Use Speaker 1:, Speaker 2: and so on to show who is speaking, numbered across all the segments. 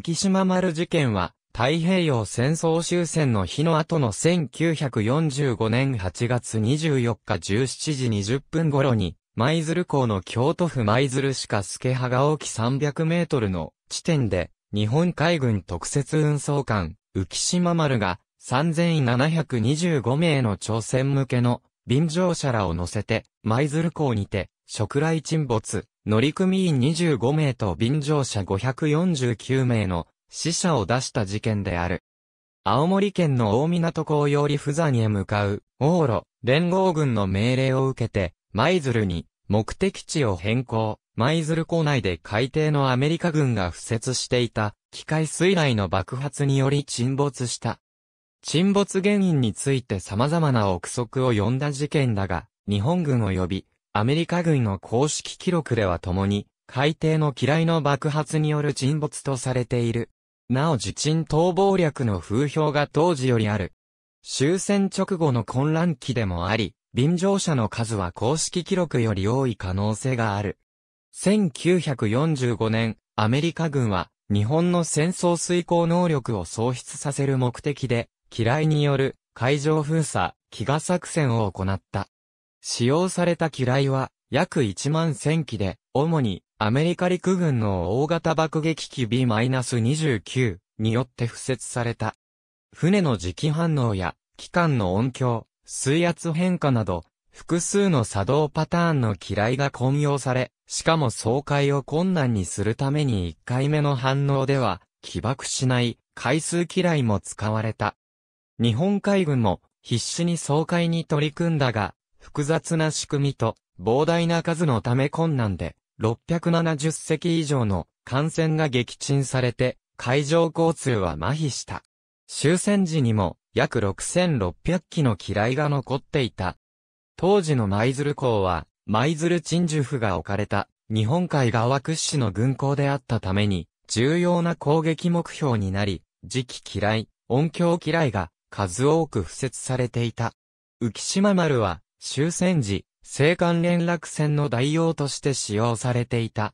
Speaker 1: 浮島丸事件は、太平洋戦争終戦の日の後の1945年8月24日17時20分頃に、舞鶴港の京都府舞鶴市か助が沖300メートルの地点で、日本海軍特設運送艦、浮島丸が、3725名の朝鮮向けの便乗者らを乗せて、舞鶴港にて、食来沈没、乗組員25名と便乗者549名の死者を出した事件である。青森県の大港港より釜山へ向かう、往路、連合軍の命令を受けて、舞鶴に、目的地を変更。舞鶴港内で海底のアメリカ軍が敷設していた、機械水雷の爆発により沈没した。沈没原因について様々な憶測を呼んだ事件だが、日本軍及びアメリカ軍の公式記録では共に、海底の機雷の爆発による沈没とされている。なお自沈逃亡略の風評が当時よりある。終戦直後の混乱期でもあり、便乗者の数は公式記録より多い可能性がある。1945年、アメリカ軍は、日本の戦争遂行能力を喪失させる目的で、機雷による海上封鎖、飢餓作戦を行った。使用された機雷は約1万1000機で、主にアメリカ陸軍の大型爆撃機 B-29 によって付設された。船の磁気反応や機関の音響、水圧変化など、複数の作動パターンの機雷が混用され、しかも総会を困難にするために1回目の反応では、起爆しない回数機雷も使われた。日本海軍も必死に総会に取り組んだが、複雑な仕組みと、膨大な数のため困難で、670隻以上の艦船が撃沈されて、海上交通は麻痺した。終戦時にも約6600機の機雷が残っていた。当時の舞鶴港は、舞鶴鎮守府が置かれた日本海側屈指の軍港であったために、重要な攻撃目標になり、磁気機雷、音響機雷が数多く付設されていた。浮島丸は終戦時、青函連絡船の代用として使用されていた。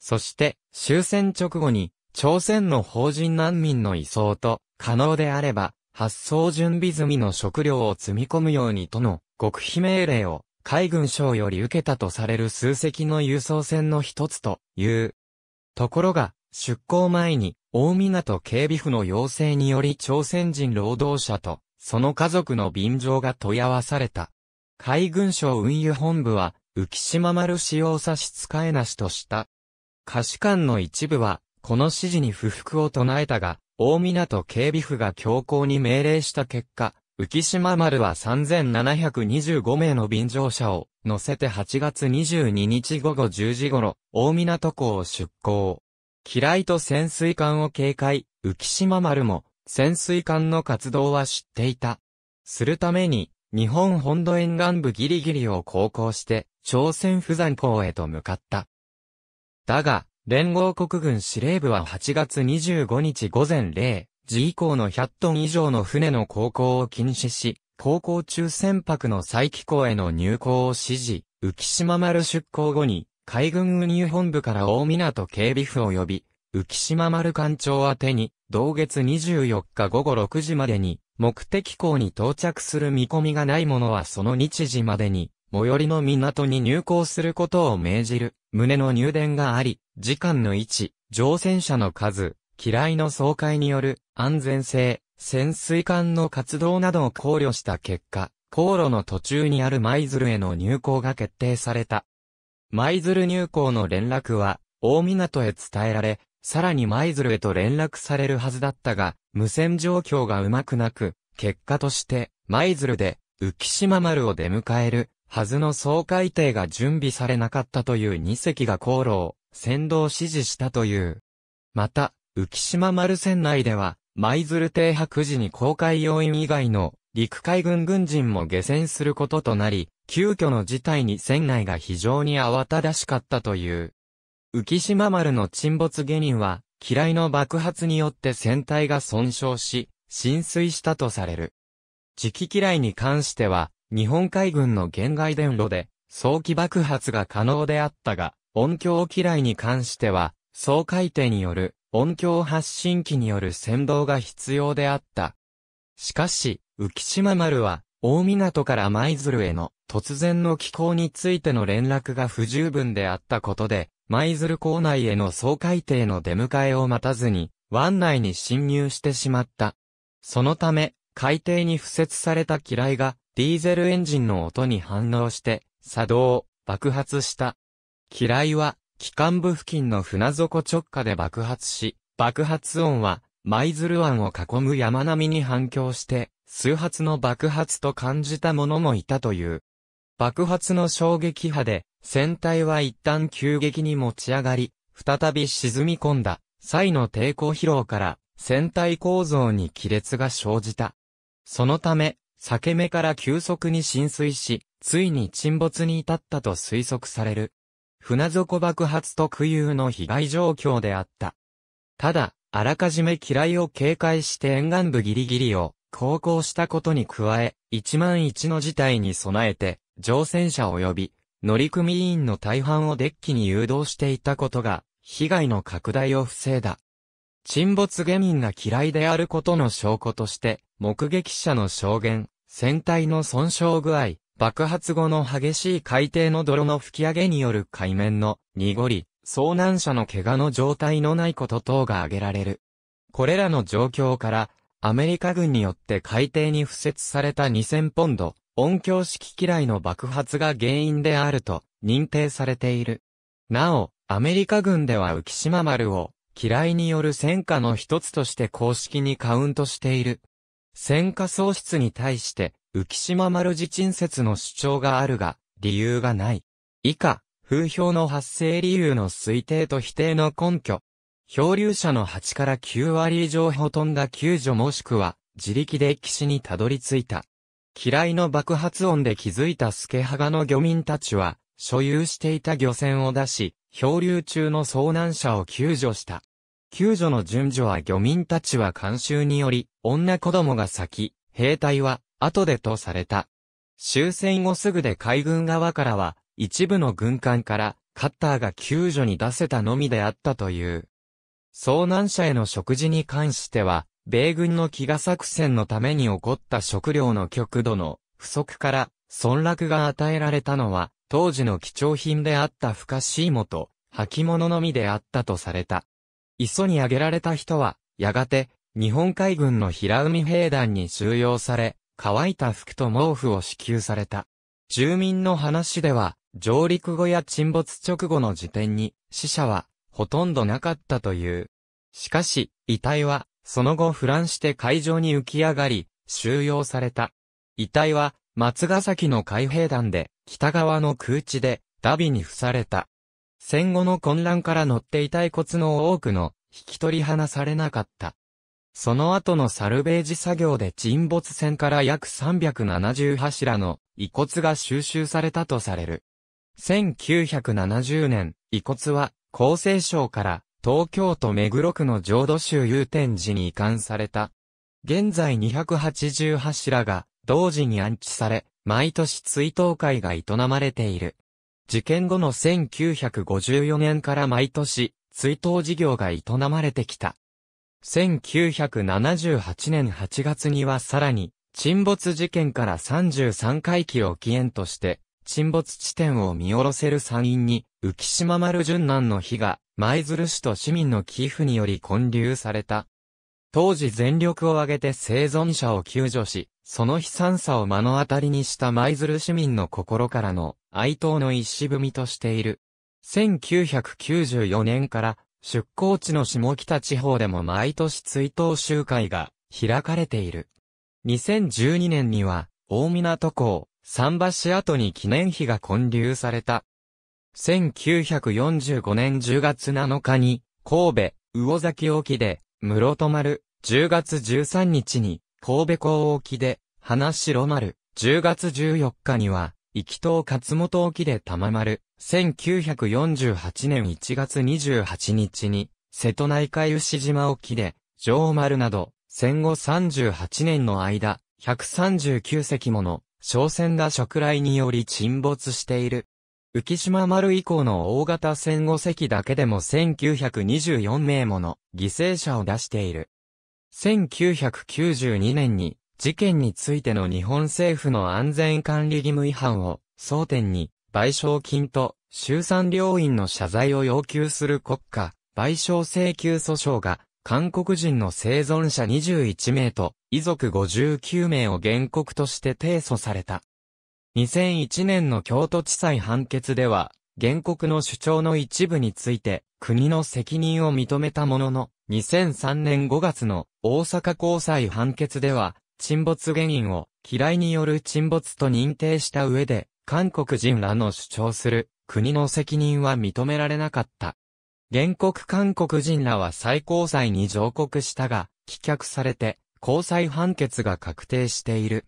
Speaker 1: そして、終戦直後に、朝鮮の法人難民の移送と、可能であれば、発送準備済みの食料を積み込むようにとの極秘命令を海軍省より受けたとされる数隻の輸送船の一つという。ところが、出港前に大港警備府の要請により朝鮮人労働者とその家族の便乗が問い合わされた。海軍省運輸本部は、浮島丸使用差し支えなしとした。可視官の一部は、この指示に不服を唱えたが、大港警備府が強行に命令した結果、浮島丸は3725名の便乗者を乗せて8月22日午後10時頃、大港港を出港。機雷と潜水艦を警戒、浮島丸も潜水艦の活動は知っていた。するために、日本本土沿岸部ギリギリを航行して、朝鮮釜山港へと向かった。だが、連合国軍司令部は8月25日午前0時以降の100トン以上の船の航行を禁止し、航行中船舶の再帰港への入港を指示、浮島丸出港後に、海軍運輸本部から大港警備府及び、浮島丸艦長宛に、同月24日午後6時までに、目的港に到着する見込みがない者はその日時までに、最寄りの港に入港することを命じる、旨の入電があり、時間の位置、乗船者の数、機雷の総会による安全性、潜水艦の活動などを考慮した結果、航路の途中にある舞鶴への入港が決定された。舞鶴入港の連絡は、大港へ伝えられ、さらに舞鶴へと連絡されるはずだったが、無線状況がうまくなく、結果として、舞鶴で、浮島丸を出迎える、はずの総海艇が準備されなかったという2隻が航路を、先導指示したという。また、浮島丸船内では、舞鶴停泊時に航海要員以外の、陸海軍軍人も下船することとなり、急遽の事態に船内が非常に慌ただしかったという。浮島丸の沈没原因は、機雷の爆発によって船体が損傷し、浸水したとされる。磁気機雷に関しては、日本海軍の限界電路で、早期爆発が可能であったが、音響機雷に関しては、総海底による音響発信機による先導が必要であった。しかし、浮島丸は大港から舞鶴への突然の気候についての連絡が不十分であったことで、舞鶴港内への総海艇の出迎えを待たずに、湾内に侵入してしまった。そのため、海底に付設された機雷が、ディーゼルエンジンの音に反応して、作動、爆発した。機雷は、機関部付近の船底直下で爆発し、爆発音は、舞鶴湾を囲む山並みに反響して、数発の爆発と感じた者もいたという。爆発の衝撃波で、船体は一旦急激に持ち上がり、再び沈み込んだ、際の抵抗疲労から、船体構造に亀裂が生じた。そのため、裂け目から急速に浸水し、ついに沈没に至ったと推測される。船底爆発特有の被害状況であった。ただ、あらかじめ機雷を警戒して沿岸部ギリギリを航行したことに加え、一万一の事態に備えて、乗船者及び乗組員の大半をデッキに誘導していたことが、被害の拡大を防いだ。沈没下民が嫌いであることの証拠として、目撃者の証言、船体の損傷具合、爆発後の激しい海底の泥の吹き上げによる海面の濁り、遭難者の怪我の状態のないこと等が挙げられる。これらの状況から、アメリカ軍によって海底に付設された2000ポンド、音響式機雷の爆発が原因であると認定されている。なお、アメリカ軍では浮島丸を、機雷による戦火の一つとして公式にカウントしている。戦火喪失に対して、浮島丸自沈説の主張があるが、理由がない。以下、風評の発生理由の推定と否定の根拠。漂流者の8から9割以上ほとんど救助もしくは自力で岸にたどり着いた。嫌いの爆発音で気づいた助ハガの漁民たちは、所有していた漁船を出し、漂流中の遭難者を救助した。救助の順序は漁民たちは監修により、女子供が先、兵隊は後でとされた。終戦後すぐで海軍側からは、一部の軍艦からカッターが救助に出せたのみであったという。遭難者への食事に関しては、米軍の飢餓作戦のために起こった食料の極度の不足から村落が与えられたのは、当時の貴重品であった不可思もと、履物のみであったとされた。磯に挙げられた人は、やがて、日本海軍の平海兵団に収容され、乾いた服と毛布を支給された。住民の話では、上陸後や沈没直後の時点に死者はほとんどなかったという。しかし、遺体はその後ラ乱して海上に浮き上がり、収容された。遺体は松ヶ崎の海兵団で北側の空地でダビに付された。戦後の混乱から乗っていた遺骨の多くの引き取り離されなかった。その後のサルベージ作業で沈没船から約370柱の遺骨が収集されたとされる。1970年、遺骨は、厚生省から、東京都目黒区の浄土宗祐天寺に移管された。現在280柱が、同時に安置され、毎年追悼会が営まれている。事件後の1954年から毎年、追悼事業が営まれてきた。1978年8月にはさらに、沈没事件から33回期を起源として、沈没地点を見下ろせる山陰に、浮島丸順南の火が、舞鶴市と市民の寄付により建立された。当時全力を挙げて生存者を救助し、その悲惨さを目の当たりにした舞鶴市民の心からの哀悼の一踏みとしている。1994年から出港地の下北地方でも毎年追悼集会が開かれている。2012年には大港港、桟橋跡に記念碑が建立された。1945年10月7日に、神戸、魚崎沖で、室戸丸、10月13日に、神戸港沖で、花城丸、10月14日には、行き島勝本沖で玉丸、1948年1月28日に、瀬戸内海牛島沖で、城丸など、戦後38年の間、139隻もの商船が食雷により沈没している。浮島丸以降の大型戦後席だけでも1924名もの犠牲者を出している。1992年に事件についての日本政府の安全管理義務違反を争点に賠償金と衆参両院の謝罪を要求する国家賠償請求訴訟が韓国人の生存者21名と、遺族59名を原告として提訴された。2001年の京都地裁判決では、原告の主張の一部について、国の責任を認めたものの、2003年5月の大阪高裁判決では、沈没原因を、嫌いによる沈没と認定した上で、韓国人らの主張する、国の責任は認められなかった。原告韓国人らは最高裁に上告したが、棄却されて、高裁判決が確定している。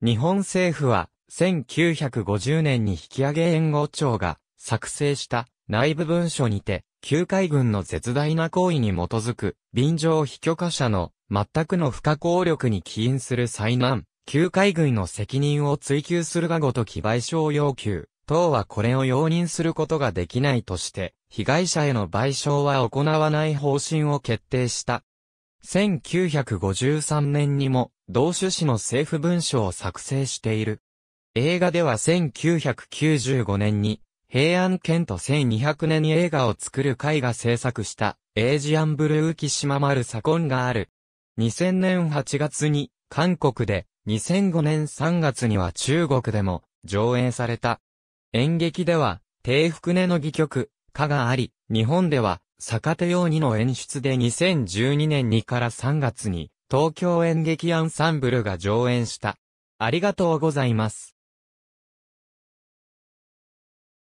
Speaker 1: 日本政府は、1950年に引き上げ援護庁が作成した内部文書にて、旧海軍の絶大な行為に基づく、便乗被許可者の全くの不可抗力に起因する災難、旧海軍の責任を追及するがごとき賠償要求、党はこれを容認することができないとして、被害者への賠償は行わない方針を決定した。1953年にも、同種子の政府文書を作成している。映画では1995年に、平安県と1200年に映画を作る会が制作した、エイジアンブルーキシママルサコンがある。2000年8月に、韓国で、2005年3月には中国でも、上映された。演劇では、低福根の戯曲、歌があり、日本では、坂手用二の演出で2012年2から3月に、東京演劇アンサンブルが上演した。ありがとうございます。